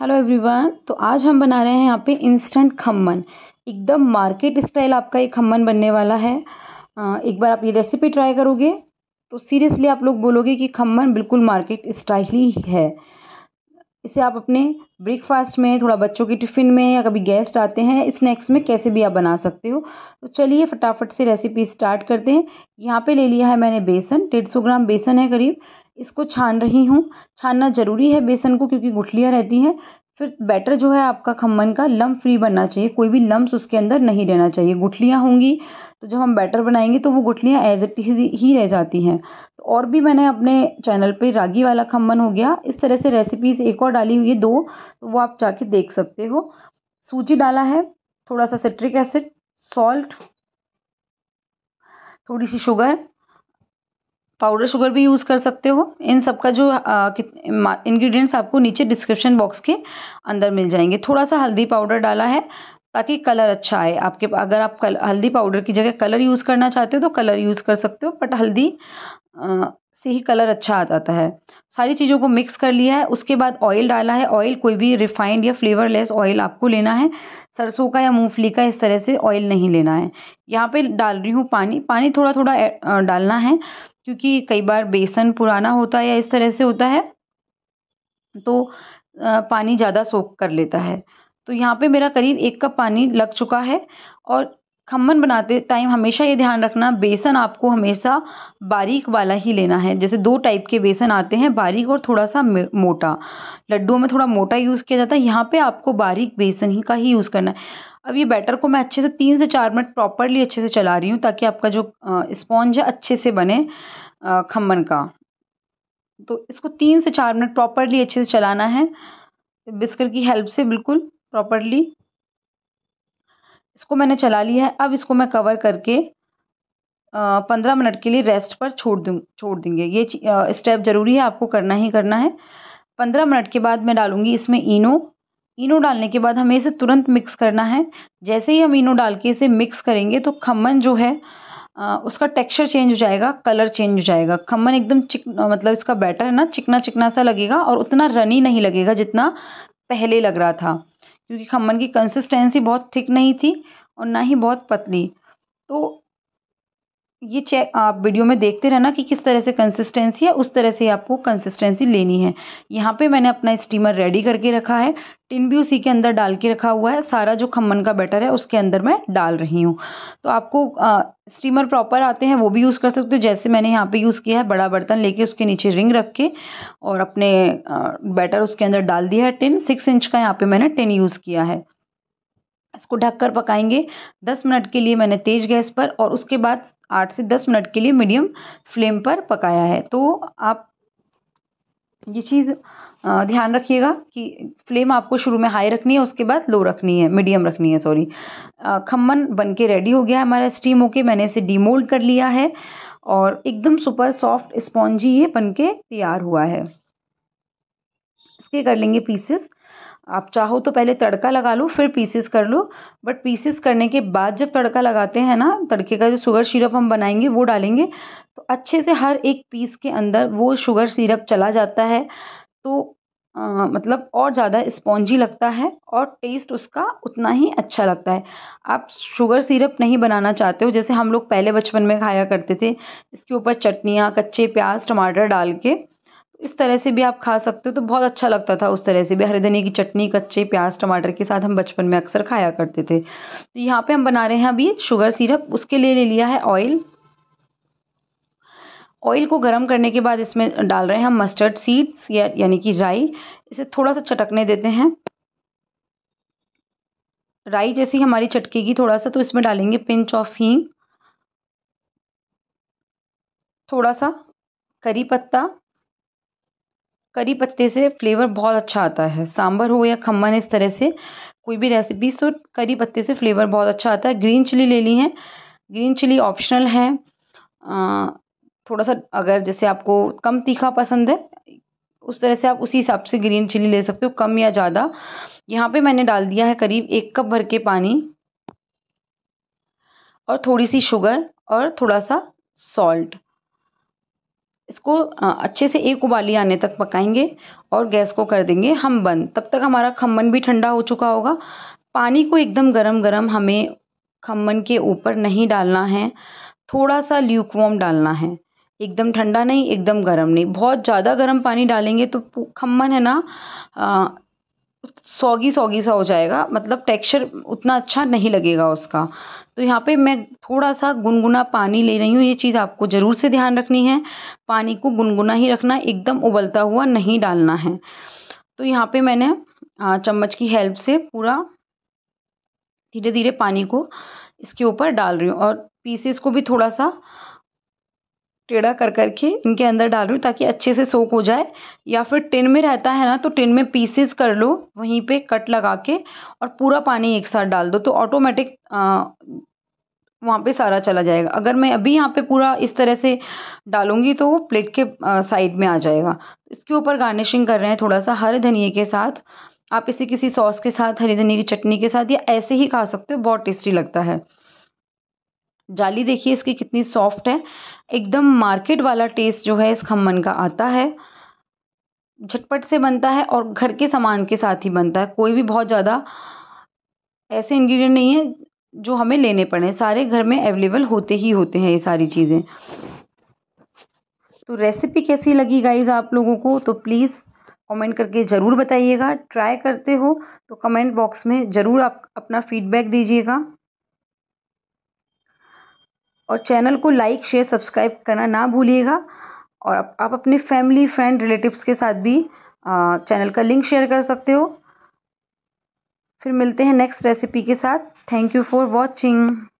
hello everyone तो आज हम बना रहे हैं यहाँ पे इंस्टेंट खम्मन एकदम मार्केट स्टाइल आपका ये खम्मन बनने वाला है एक बार आप ये रेसिपी ट्राई करोगे तो सीरियसली आप लोग बोलोगे कि खम्मन बिल्कुल मार्केट स्टाइल ही है इसे आप अपने ब्रेकफास्ट में थोड़ा बच्चों के टिफ़िन में या कभी गेस्ट आते हैं स्नैक्स में कैसे भी आप बना सकते हो तो चलिए फटाफट से रेसिपी स्टार्ट करते हैं यहाँ पे ले लिया है मैंने बेसन डेढ़ सौ ग्राम बेसन है करीब इसको छान रही हूँ छानना ज़रूरी है बेसन को क्योंकि गुठलियाँ रहती हैं फिर बैटर जो है आपका खम्भन का लम्ब फ़्री बनना चाहिए कोई भी लम्ब उसके अंदर नहीं रहना चाहिए गुठलियाँ होंगी तो जब हम बैटर बनाएंगे तो वो गुठलियाँ एज़ इट इज़ ही रह जाती हैं तो और भी मैंने अपने चैनल पे रागी वाला खम्भन हो गया इस तरह से रेसिपीज़ एक और डाली हुई है दो तो वो आप जाके देख सकते हो सूजी डाला है थोड़ा सा सिट्रिक एसिड सॉल्ट थोड़ी सी शुगर पाउडर शुगर भी यूज़ कर सकते हो इन सब का जो इंग्रेडिएंट्स आपको नीचे डिस्क्रिप्शन बॉक्स के अंदर मिल जाएंगे थोड़ा सा हल्दी पाउडर डाला है ताकि कलर अच्छा आए आपके अगर आप कल हल्दी पाउडर की जगह कलर यूज़ करना चाहते हो तो कलर यूज़ कर सकते हो बट हल्दी से ही कलर अच्छा आ जाता है सारी चीज़ों को मिक्स कर लिया है उसके बाद ऑयल डाला है ऑयल कोई भी रिफाइंड या फ्लेवरलेस ऑयल आपको लेना है सरसों का या मूंगफली का इस तरह से ऑयल नहीं लेना है यहाँ पे डाल रही हूँ पानी पानी थोड़ा थोड़ा डालना है क्योंकि कई बार बेसन पुराना होता है या इस तरह से होता है तो पानी ज़्यादा सोख कर लेता है तो यहाँ पे मेरा करीब एक कप पानी लग चुका है और खम्मन बनाते टाइम हमेशा ये ध्यान रखना बेसन आपको हमेशा बारीक वाला ही लेना है जैसे दो टाइप के बेसन आते हैं बारीक और थोड़ा सा मोटा लड्डुओं में थोड़ा मोटा यूज़ किया जाता है यहाँ पे आपको बारीक बेसन ही का ही यूज़ करना है अब ये बैटर को मैं अच्छे से तीन से चार मिनट प्रॉपरली अच्छे से चला रही हूँ ताकि आपका जो स्पॉन्ज है अच्छे से बने खम्मन का तो इसको तीन से चार मिनट प्रॉपरली अच्छे से चलाना है बिस्कर की हेल्प से बिल्कुल प्रॉपरली इसको मैंने चला लिया है अब इसको मैं कवर करके पंद्रह मिनट के लिए रेस्ट पर छोड़ दूँ छोड़ देंगे ये स्टेप ज़रूरी है आपको करना ही करना है पंद्रह मिनट के बाद मैं डालूँगी इसमें इनो इनो डालने के बाद हमें इसे तुरंत मिक्स करना है जैसे ही हम इनो डाल के इसे मिक्स करेंगे तो खम्मन जो है उसका टेक्सचर चेंज हो जाएगा कलर चेंज हो जाएगा खम्मन एकदम चिक मतलब इसका बैटर है ना चिकना चिकना सा लगेगा और उतना रनी नहीं लगेगा जितना पहले लग रहा था क्योंकि खमन की कंसिस्टेंसी बहुत थिक नहीं थी और ना ही बहुत पतली तो ये चेक आप वीडियो में देखते रहना कि किस तरह से कंसिस्टेंसी है उस तरह से आपको कंसिस्टेंसी लेनी है यहाँ पे मैंने अपना स्टीमर रेडी करके रखा है टिन भी उसी के अंदर डाल के रखा हुआ है सारा जो खम्मन का बैटर है उसके अंदर मैं डाल रही हूँ तो आपको आ, स्टीमर प्रॉपर आते हैं वो भी यूज़ कर सकते हो जैसे मैंने यहाँ पे यूज़ किया है बड़ा बर्तन लेके उसके नीचे रिंग रख के और अपने आ, बैटर उसके अंदर डाल दिया है टिन सिक्स इंच का यहाँ पर मैंने टिन यूज़ किया है इसको ढककर पकाएंगे दस मिनट के लिए मैंने तेज़ गैस पर और उसके बाद आठ से दस मिनट के लिए मीडियम फ्लेम पर पकाया है तो आप ये चीज़ ध्यान रखिएगा कि फ्लेम आपको शुरू में हाई रखनी है उसके बाद लो रखनी है मीडियम रखनी है सॉरी खम्मन बन के रेडी हो गया है हमारा स्टीम होके मैंने इसे डीमोल्ड कर लिया है और एकदम सुपर सॉफ्ट स्पॉन्जी ये बन के तैयार हुआ है इसके कर लेंगे पीसेस आप चाहो तो पहले तड़का लगा लो फिर पीसेस कर लो बट पीसेस करने के बाद जब तड़का लगाते हैं ना तड़के का जो शुगर सिरप हम बनाएंगे वो डालेंगे तो अच्छे से हर एक पीस के अंदर वो शुगर सिरप चला जाता है तो आ, मतलब और ज़्यादा स्पॉन्जी लगता है और टेस्ट उसका उतना ही अच्छा लगता है आप शुगर सिरप नहीं बनाना चाहते हो जैसे हम लोग पहले बचपन में खाया करते थे इसके ऊपर चटनियाँ कच्चे प्याज टमाटर डाल के इस तरह से भी आप खा सकते हो तो बहुत अच्छा लगता था उस तरह से भी हरे धनिया की चटनी कच्चे प्याज टमाटर के साथ हम बचपन में अक्सर खाया करते थे तो यहाँ पे हम बना रहे हैं अभी शुगर सिरप उसके लिए ले लिया है ऑयल ऑयल को गर्म करने के बाद इसमें डाल रहे हैं हम मस्टर्ड सीड्स या यानी कि राई इसे थोड़ा सा चटकने देते हैं राई जैसी हमारी चटकेगी थोड़ा सा तो इसमें डालेंगे पिंच ऑफ हींग थोड़ा सा करी पत्ता करी पत्ते से फ्लेवर बहुत अच्छा आता है सांभर हो या खमन इस तरह से कोई भी रेसिपी तो करी पत्ते से फ्लेवर बहुत अच्छा आता है ग्रीन चिली ले ली है ग्रीन चिली ऑप्शनल है थोड़ा सा अगर जैसे आपको कम तीखा पसंद है उस तरह से आप उसी हिसाब से ग्रीन चिली ले सकते हो कम या ज़्यादा यहाँ पे मैंने डाल दिया है करीब एक कप भर के पानी और थोड़ी सी शुगर और थोड़ा सा सॉल्ट इसको अच्छे से एक उबाली आने तक पकाएंगे और गैस को कर देंगे हम बंद तब तक हमारा खम्मन भी ठंडा हो चुका होगा पानी को एकदम गरम गरम हमें खम्मन के ऊपर नहीं डालना है थोड़ा सा ल्यूकवॉम डालना है एकदम ठंडा नहीं एकदम गर्म नहीं बहुत ज़्यादा गर्म पानी डालेंगे तो खम्मन है ना सौगी सौगी सा हो जाएगा मतलब टेक्सचर उतना अच्छा नहीं लगेगा उसका तो यहाँ पे मैं थोड़ा सा गुनगुना पानी ले रही हूँ ये चीज़ आपको ज़रूर से ध्यान रखनी है पानी को गुनगुना ही रखना एकदम उबलता हुआ नहीं डालना है तो यहाँ पे मैंने चम्मच की हेल्प से पूरा धीरे धीरे पानी को इसके ऊपर डाल रही हूँ और पीसेस को भी थोड़ा सा टेढ़ा कर करके इनके अंदर डाल रही हूँ ताकि अच्छे से सोक हो जाए या फिर टिन में रहता है ना तो टिन में पीसेस कर लो वहीं पे कट लगा के और पूरा पानी एक साथ डाल दो तो ऑटोमेटिक वहाँ पे सारा चला जाएगा अगर मैं अभी यहाँ पे पूरा इस तरह से डालूंगी तो वो प्लेट के साइड में आ जाएगा इसके ऊपर गार्निशिंग कर रहे हैं थोड़ा सा हरे धनिए के साथ आप इसे किसी सॉस के साथ हरी धनिया की चटनी के साथ या ऐसे ही खा सकते हो बहुत टेस्टी लगता है जाली देखिए इसकी कितनी सॉफ्ट है एकदम मार्केट वाला टेस्ट जो है इस खम्मन का आता है झटपट से बनता है और घर के सामान के साथ ही बनता है कोई भी बहुत ज़्यादा ऐसे इंग्रेडिएंट नहीं है जो हमें लेने पड़े सारे घर में अवेलेबल होते ही होते हैं ये सारी चीज़ें तो रेसिपी कैसी लगी गाइज आप लोगों को तो प्लीज़ कमेंट करके ज़रूर बताइएगा ट्राई करते हो तो कमेंट बॉक्स में ज़रूर आप अपना फीडबैक दीजिएगा और चैनल को लाइक शेयर सब्सक्राइब करना ना भूलिएगा और आप, अपने फैमिली फ्रेंड रिलेटिव्स के साथ भी चैनल का लिंक शेयर कर सकते हो फिर मिलते हैं नेक्स्ट रेसिपी के साथ थैंक यू फॉर वॉचिंग